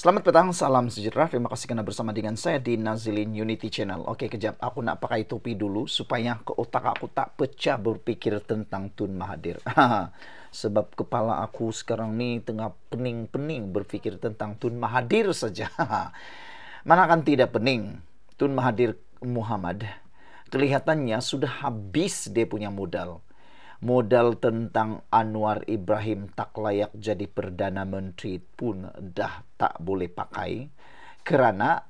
Selamat petang, salam sejahtera. Terima kasih karena bersama dengan saya di Nazilin Unity Channel. Oke, kejap. Aku nak pakai topi dulu supaya ke otak aku tak pecah berpikir tentang Tun Mahathir. Sebab kepala aku sekarang ni tengah pening-pening berpikir tentang Tun Mahathir saja. Mana kan tidak pening. Tun Mahathir Muhammad kelihatannya sudah habis dia punya modal modal tentang Anwar Ibrahim tak layak jadi Perdana Menteri pun dah tak boleh pakai kerana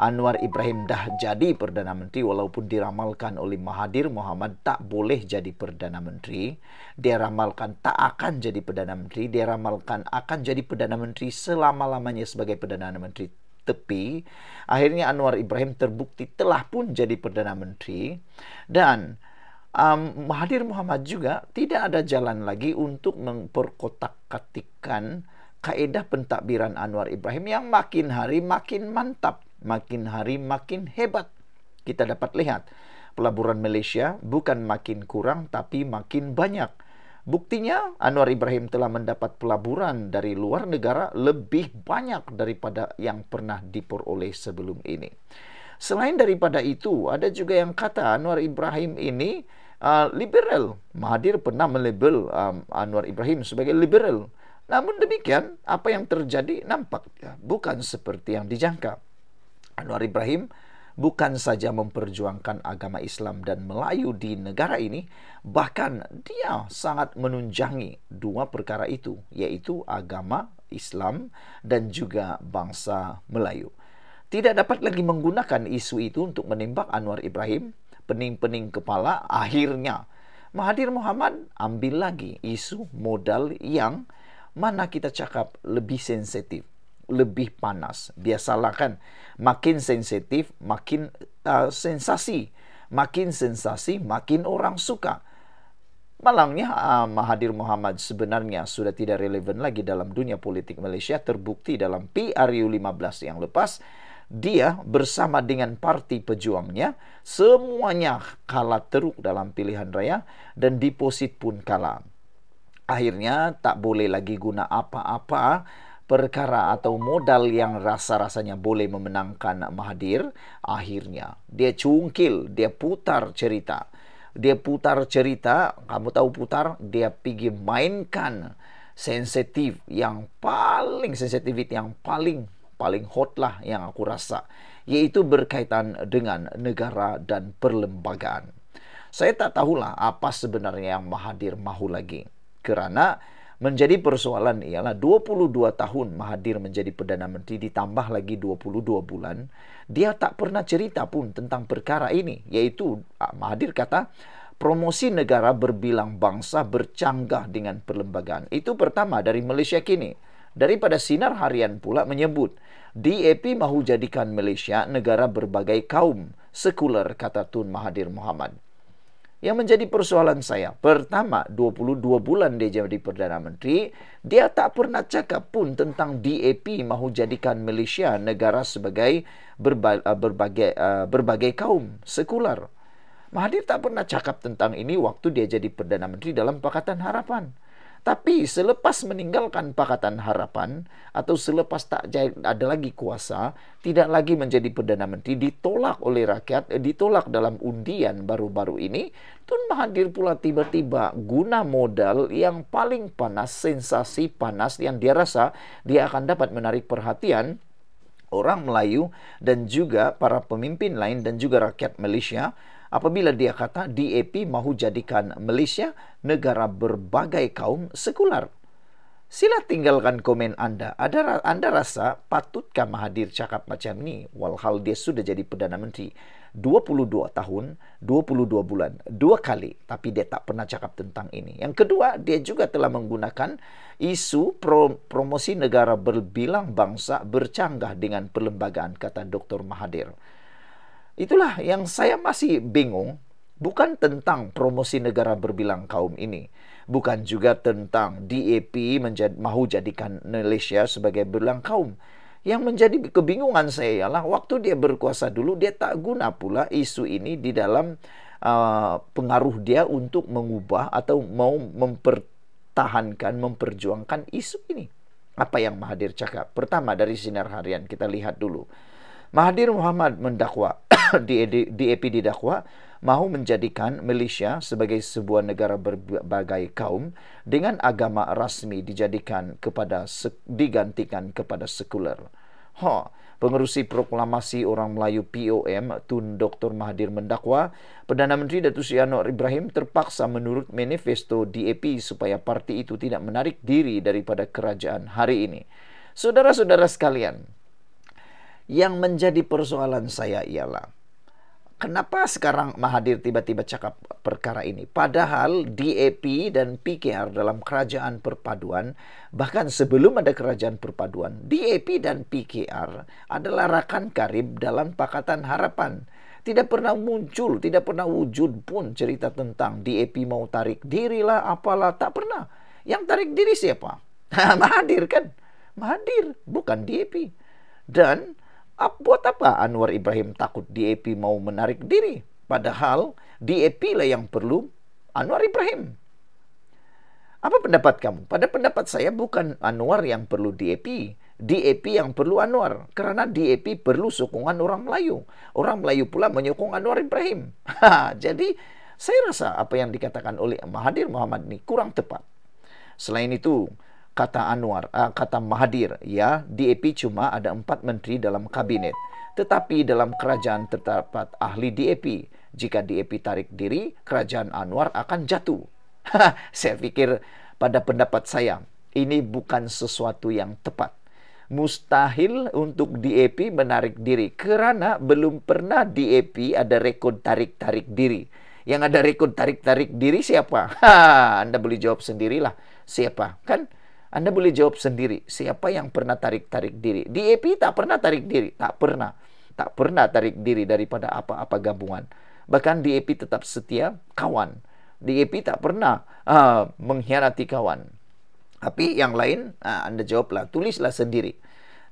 Anwar Ibrahim dah jadi Perdana Menteri walaupun diramalkan oleh Mahathir Muhammad tak boleh jadi Perdana Menteri. Dia ramalkan tak akan jadi Perdana Menteri. Dia ramalkan akan jadi Perdana Menteri selama-lamanya sebagai Perdana Menteri. Tapi akhirnya Anwar Ibrahim terbukti telah pun jadi Perdana Menteri. Dan um, hadir Muhammad juga tidak ada jalan lagi untuk memperkotak-katikan kaedah pentadbiran Anwar Ibrahim yang makin hari makin mantap, makin hari makin hebat. Kita dapat lihat pelaburan Malaysia bukan makin kurang tapi makin banyak. Buktinya Anwar Ibrahim telah mendapat pelaburan dari luar negara lebih banyak daripada yang pernah diperoleh sebelum ini. Selain daripada itu, ada juga yang kata Anwar Ibrahim ini uh, liberal. Mahathir pernah melabel um, Anwar Ibrahim sebagai liberal. Namun demikian, apa yang terjadi nampak ya, bukan seperti yang dijangka. Anwar Ibrahim bukan saja memperjuangkan agama Islam dan Melayu di negara ini, bahkan dia sangat menunjangi dua perkara itu, yaitu agama Islam dan juga bangsa Melayu tidak dapat lagi menggunakan isu itu untuk menembak Anwar Ibrahim pening-pening kepala akhirnya Mahathir Muhammad ambil lagi isu modal yang mana kita cakap lebih sensitif lebih panas biasalah kan makin sensitif makin uh, sensasi makin sensasi makin orang suka Malangnya uh, Mahathir Muhammad sebenarnya sudah tidak relevan lagi dalam dunia politik Malaysia terbukti dalam PRU 15 yang lepas dia bersama dengan parti pejuangnya semuanya kalah teruk dalam pilihan raya dan deposit pun kalah. Akhirnya tak boleh lagi guna apa-apa perkara atau modal yang rasa-rasanya boleh memenangkan Mahathir. Akhirnya dia cungkil, dia putar cerita. Dia putar cerita, kamu tahu putar, dia pergi mainkan sensitif yang paling sensitif yang paling paling hot lah yang aku rasa iaitu berkaitan dengan negara dan perlembagaan. Saya tak tahulah apa sebenarnya yang Mahathir mahu lagi kerana menjadi persoalan ialah 22 tahun Mahathir menjadi Perdana Menteri ditambah lagi 22 bulan dia tak pernah cerita pun tentang perkara ini iaitu ah, Mahathir kata promosi negara berbilang bangsa bercanggah dengan perlembagaan itu pertama dari Malaysia kini daripada sinar harian pula menyebut DAP mahu jadikan Malaysia negara berbagai kaum, sekuler kata Tun Mahathir Mohamad. Yang menjadi persoalan saya, pertama 22 bulan dia jadi Perdana Menteri, dia tak pernah cakap pun tentang DAP mahu jadikan Malaysia negara sebagai berba uh, berbagai uh, berbagai kaum, sekular. Mahathir tak pernah cakap tentang ini waktu dia jadi Perdana Menteri dalam Pakatan Harapan. Tapi selepas meninggalkan pakatan harapan atau selepas tak ada lagi kuasa, tidak lagi menjadi perdana menteri, ditolak oleh rakyat, eh, ditolak dalam undian baru-baru ini, Tun Mahathir pula tiba-tiba guna modal yang paling panas, sensasi panas yang dia rasa dia akan dapat menarik perhatian orang Melayu dan juga para pemimpin lain dan juga rakyat Malaysia apabila dia kata DAP mahu jadikan Malaysia negara berbagai kaum sekular. Sila tinggalkan komen anda. Ada anda rasa patutkah Mahathir cakap macam ni walhal dia sudah jadi Perdana Menteri 22 tahun, 22 bulan, dua kali tapi dia tak pernah cakap tentang ini. Yang kedua, dia juga telah menggunakan isu pro promosi negara berbilang bangsa bercanggah dengan perlembagaan kata Dr Mahathir. Itulah yang saya masih bingung. Bukan tentang promosi negara berbilang kaum ini. Bukan juga tentang DAP menjadi, mahu jadikan Malaysia sebagai berbilang kaum. Yang menjadi kebingungan saya ialah waktu dia berkuasa dulu, dia tak guna pula isu ini di dalam uh, pengaruh dia untuk mengubah atau mau mempertahankan, memperjuangkan isu ini. Apa yang Mahathir cakap? Pertama dari sinar harian, kita lihat dulu. Mahathir Muhammad mendakwa DAP didakwa mahu menjadikan Malaysia sebagai sebuah negara berbagai kaum dengan agama rasmi dijadikan kepada digantikan kepada sekuler. Ha, Pengerusi Proklamasi Orang Melayu POM Tun Dr Mahathir mendakwa Perdana Menteri Datuk Seri Anwar Ibrahim terpaksa menurut manifesto DAP supaya parti itu tidak menarik diri daripada kerajaan hari ini. Saudara-saudara sekalian, yang menjadi persoalan saya ialah kenapa sekarang Mahathir tiba-tiba cakap perkara ini? Padahal DAP dan PKR dalam kerajaan perpaduan, bahkan sebelum ada kerajaan perpaduan, DAP dan PKR adalah rakan karib dalam Pakatan Harapan. Tidak pernah muncul, tidak pernah wujud pun cerita tentang DAP mau tarik dirilah apalah, tak pernah. Yang tarik diri siapa? Mahathir kan? Mahathir, bukan DAP. Dan buat apa Anwar Ibrahim takut DAP mau menarik diri? Padahal DAP lah yang perlu Anwar Ibrahim. Apa pendapat kamu? Pada pendapat saya bukan Anwar yang perlu DAP. DAP yang perlu Anwar. Karena DAP perlu sokongan orang Melayu. Orang Melayu pula menyokong Anwar Ibrahim. Ha, jadi saya rasa apa yang dikatakan oleh Mahathir Muhammad ini kurang tepat. Selain itu, kata Anwar, uh, kata Mahathir, ya, DAP cuma ada empat menteri dalam kabinet. Tetapi dalam kerajaan terdapat ahli DAP. Jika DAP tarik diri, kerajaan Anwar akan jatuh. saya fikir pada pendapat saya, ini bukan sesuatu yang tepat. Mustahil untuk DAP menarik diri kerana belum pernah DAP ada rekod tarik-tarik diri. Yang ada rekod tarik-tarik diri siapa? Ha, Anda boleh jawab sendirilah. Siapa? Kan? Anda boleh jawab sendiri, siapa yang pernah tarik-tarik diri? DAP tak pernah tarik diri, tak pernah. Tak pernah tarik diri daripada apa-apa gabungan. Bahkan DAP tetap setia kawan. DAP tak pernah uh, mengkhianati kawan. Tapi yang lain, uh, anda jawablah, tulislah sendiri.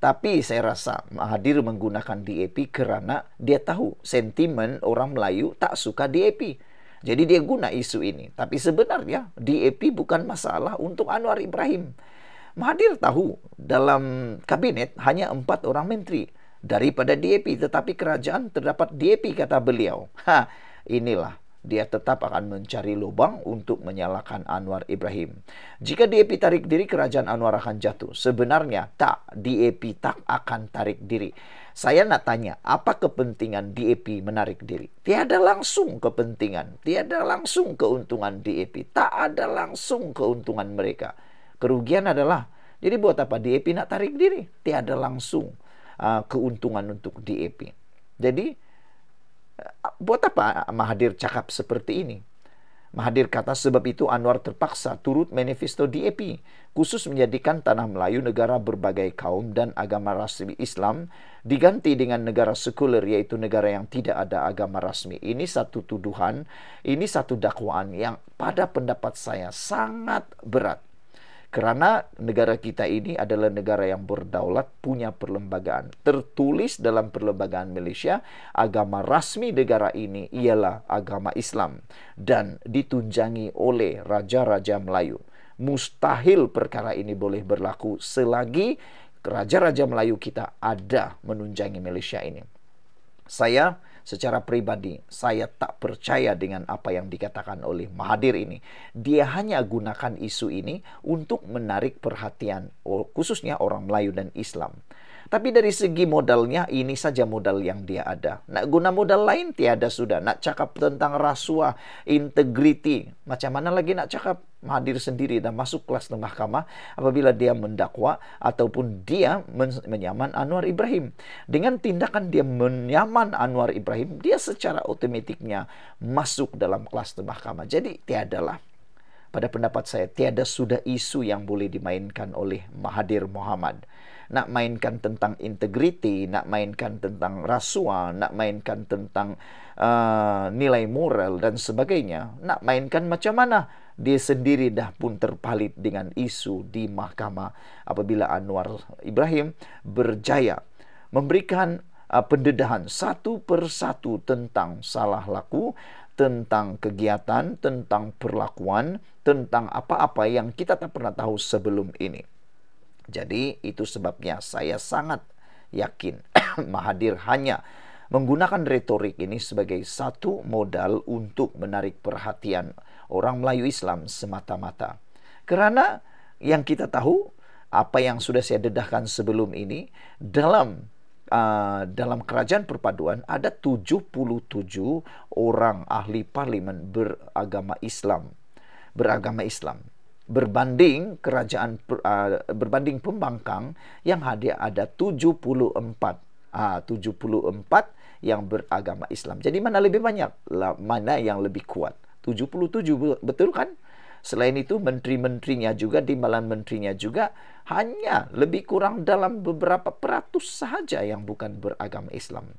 Tapi saya rasa ah, hadir menggunakan DAP kerana dia tahu sentimen orang Melayu tak suka DAP. Jadi dia guna isu ini. Tapi sebenarnya DAP bukan masalah untuk Anwar Ibrahim. Mahathir tahu dalam kabinet hanya empat orang menteri daripada DAP. Tetapi kerajaan terdapat DAP kata beliau. Ha, inilah dia tetap akan mencari lubang untuk menyalahkan Anwar Ibrahim. Jika DAP tarik diri, kerajaan Anwar akan jatuh. Sebenarnya tak, DAP tak akan tarik diri. Saya nak tanya, apa kepentingan DAP menarik diri? Tiada langsung kepentingan, tiada langsung keuntungan DAP, tak ada langsung keuntungan mereka. Kerugian adalah, jadi buat apa DAP nak tarik diri? Tiada langsung uh, keuntungan untuk DAP. Jadi, uh, buat apa Mahadir cakap seperti ini? Mahathir kata sebab itu Anwar terpaksa turut manifesto DAP khusus menjadikan tanah Melayu negara berbagai kaum dan agama rasmi Islam diganti dengan negara sekuler iaitu negara yang tidak ada agama rasmi. Ini satu tuduhan, ini satu dakwaan yang pada pendapat saya sangat berat. Kerana negara kita ini adalah negara yang berdaulat, punya perlembagaan. Tertulis dalam perlembagaan Malaysia, agama rasmi negara ini ialah agama Islam dan ditunjangi oleh raja-raja Melayu. Mustahil perkara ini boleh berlaku selagi raja-raja Melayu kita ada menunjangi Malaysia ini. Saya Secara pribadi, saya tak percaya dengan apa yang dikatakan oleh Mahadir ini. Dia hanya gunakan isu ini untuk menarik perhatian, oh, khususnya orang Melayu dan Islam. Tapi dari segi modalnya ini saja modal yang dia ada. Nak guna modal lain tiada sudah. Nak cakap tentang rasuah, integriti. Macam mana lagi nak cakap hadir sendiri dan masuk kelas di mahkamah apabila dia mendakwa ataupun dia menyaman Anwar Ibrahim. Dengan tindakan dia menyaman Anwar Ibrahim, dia secara otomatiknya masuk dalam kelas di mahkamah. Jadi tiadalah pada pendapat saya tiada sudah isu yang boleh dimainkan oleh Mahathir Muhammad nak mainkan tentang integriti, nak mainkan tentang rasuah, nak mainkan tentang uh, nilai moral dan sebagainya, nak mainkan macam mana? Dia sendiri dah pun terpalit dengan isu di mahkamah apabila Anwar Ibrahim berjaya memberikan uh, pendedahan satu persatu tentang salah laku tentang kegiatan, tentang perlakuan, tentang apa-apa yang kita tak pernah tahu sebelum ini. Jadi itu sebabnya saya sangat yakin Mahadir hanya menggunakan retorik ini sebagai satu modal untuk menarik perhatian orang Melayu Islam semata-mata. Karena yang kita tahu apa yang sudah saya dedahkan sebelum ini dalam uh, dalam kerajaan perpaduan ada 77 orang ahli parlimen beragama Islam beragama Islam berbanding kerajaan uh, berbanding pembangkang yang hadir ada 74 uh, 74 yang beragama Islam. Jadi mana lebih banyak? La, mana yang lebih kuat? 77 betul kan? Selain itu menteri-menterinya juga timbalan menterinya juga hanya lebih kurang dalam beberapa peratus sahaja yang bukan beragama Islam.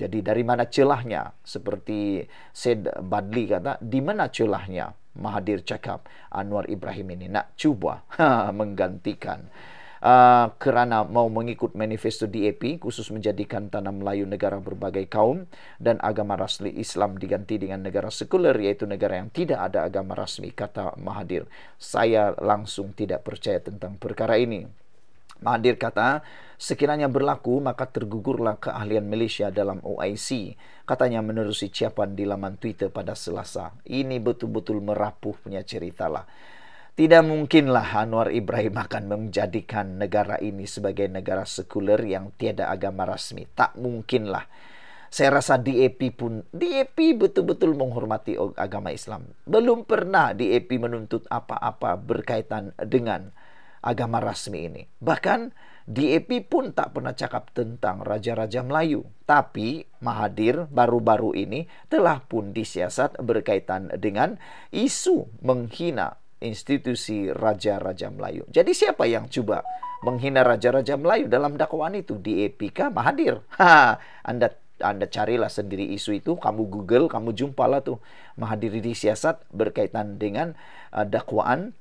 Jadi dari mana celahnya? Seperti Said Badli kata, di mana celahnya? Mahadir cakap, Anwar Ibrahim ini nak cuba menggantikan. Uh, kerana mau mengikut manifesto DAP khusus menjadikan tanah Melayu negara berbagai kaum dan agama rasmi Islam diganti dengan negara sekuler iaitu negara yang tidak ada agama rasmi kata Mahadir saya langsung tidak percaya tentang perkara ini Mahadir kata sekiranya berlaku maka tergugurlah keahlian Malaysia dalam OIC katanya menerusi ciapan di laman Twitter pada Selasa ini betul-betul merapuh punya ceritalah tidak mungkinlah Anwar Ibrahim akan menjadikan negara ini sebagai negara sekuler yang tiada agama rasmi tak mungkinlah saya rasa DAP pun DAP betul-betul menghormati agama Islam. Belum pernah DAP menuntut apa-apa berkaitan dengan agama rasmi ini. Bahkan DAP pun tak pernah cakap tentang Raja-Raja Melayu. Tapi Mahathir baru-baru ini telah pun disiasat berkaitan dengan isu menghina institusi Raja-Raja Melayu. Jadi siapa yang cuba menghina Raja-Raja Melayu dalam dakwaan itu? DAP kah Mahathir? Ha, anda anda carilah sendiri isu itu, kamu Google, kamu jumpalah tuh Mahathir disiasat berkaitan dengan uh, dakwaan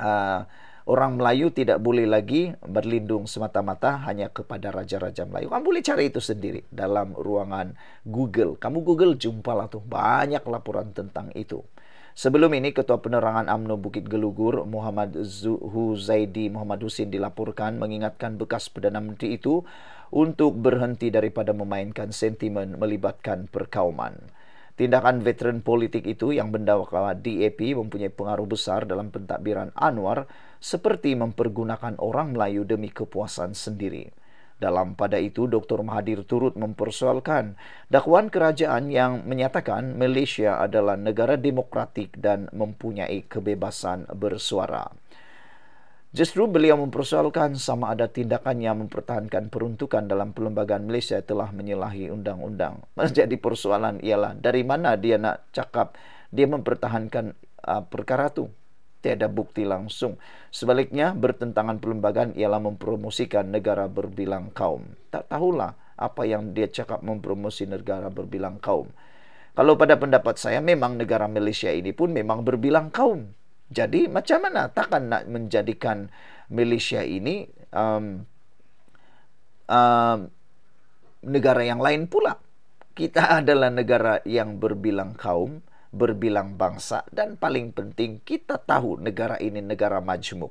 uh, orang Melayu tidak boleh lagi berlindung semata-mata hanya kepada raja-raja Melayu. Kamu boleh cari itu sendiri dalam ruangan Google. Kamu Google jumpa lah tuh banyak laporan tentang itu. Sebelum ini Ketua Penerangan UMNO Bukit Gelugur Muhammad Zuhuzaidi Muhammad Husin dilaporkan mengingatkan bekas Perdana Menteri itu untuk berhenti daripada memainkan sentimen melibatkan perkauman. Tindakan veteran politik itu yang mendakwa DAP mempunyai pengaruh besar dalam pentadbiran Anwar seperti mempergunakan orang Melayu demi kepuasan sendiri. Dalam pada itu, Dr. Mahathir turut mempersoalkan dakwaan kerajaan yang menyatakan Malaysia adalah negara demokratik dan mempunyai kebebasan bersuara. Justru beliau mempersoalkan sama ada tindakannya mempertahankan peruntukan dalam perlembagaan Malaysia telah menyelahi undang-undang. Jadi persoalan ialah dari mana dia nak cakap dia mempertahankan uh, perkara itu tiada bukti langsung. Sebaliknya, bertentangan perlembagaan ialah mempromosikan negara berbilang kaum. Tak tahulah apa yang dia cakap mempromosi negara berbilang kaum. Kalau pada pendapat saya, memang negara Malaysia ini pun memang berbilang kaum. Jadi, macam mana takkan nak menjadikan Malaysia ini um, um, negara yang lain pula? Kita adalah negara yang berbilang kaum berbilang bangsa dan paling penting kita tahu negara ini negara majmuk.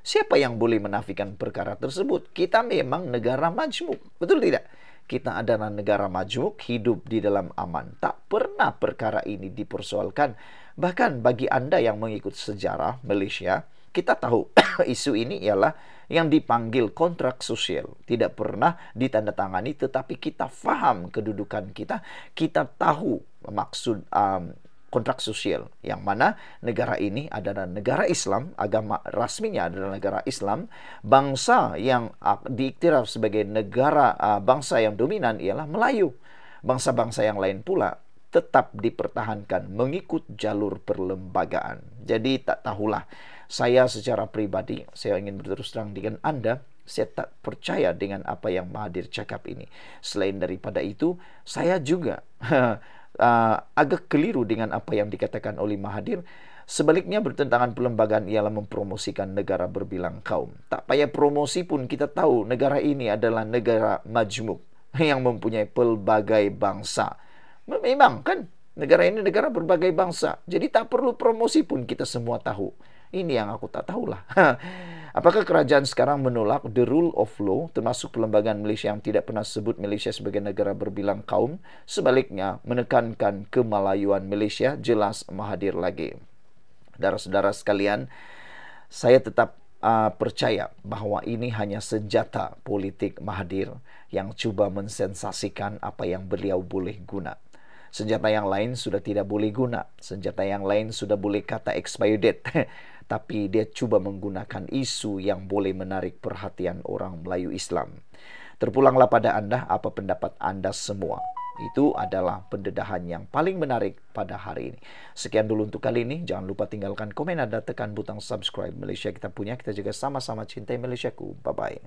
Siapa yang boleh menafikan perkara tersebut? Kita memang negara majmuk, betul tidak? Kita adalah negara majmuk, hidup di dalam aman. Tak pernah perkara ini dipersoalkan. Bahkan bagi anda yang mengikut sejarah Malaysia, kita tahu isu ini ialah yang dipanggil kontrak sosial tidak pernah ditandatangani tetapi kita faham kedudukan kita kita tahu maksud um, kontrak sosial yang mana negara ini adalah negara Islam agama rasminya adalah negara Islam bangsa yang uh, diiktiraf sebagai negara uh, bangsa yang dominan ialah Melayu bangsa-bangsa yang lain pula tetap dipertahankan mengikut jalur perlembagaan jadi tak tahulah saya secara pribadi saya ingin berterus terang dengan anda saya tak percaya dengan apa yang Mahathir cakap ini selain daripada itu saya juga tuh-tuh. uh, agak keliru dengan apa yang dikatakan oleh Mahathir. Sebaliknya bertentangan perlembagaan ialah mempromosikan negara berbilang kaum. Tak payah promosi pun kita tahu negara ini adalah negara majmuk yang mempunyai pelbagai bangsa. Memang kan negara ini negara berbagai bangsa. Jadi tak perlu promosi pun kita semua tahu. Ini yang aku tak tahulah. Apakah kerajaan sekarang menolak the rule of law termasuk perlembagaan Malaysia yang tidak pernah sebut Malaysia sebagai negara berbilang kaum sebaliknya menekankan kemalayuan Malaysia jelas mahadir lagi. Saudara-saudara sekalian, saya tetap uh, percaya bahwa ini hanya senjata politik mahadir yang cuba mensensasikan apa yang beliau boleh guna. Senjata yang lain sudah tidak boleh guna. Senjata yang lain sudah boleh kata expired tapi dia cuba menggunakan isu yang boleh menarik perhatian orang Melayu Islam. Terpulanglah pada anda apa pendapat anda semua. Itu adalah pendedahan yang paling menarik pada hari ini. Sekian dulu untuk kali ini. Jangan lupa tinggalkan komen anda, tekan butang subscribe. Malaysia kita punya, kita juga sama-sama cintai Malaysia ku. Bye-bye.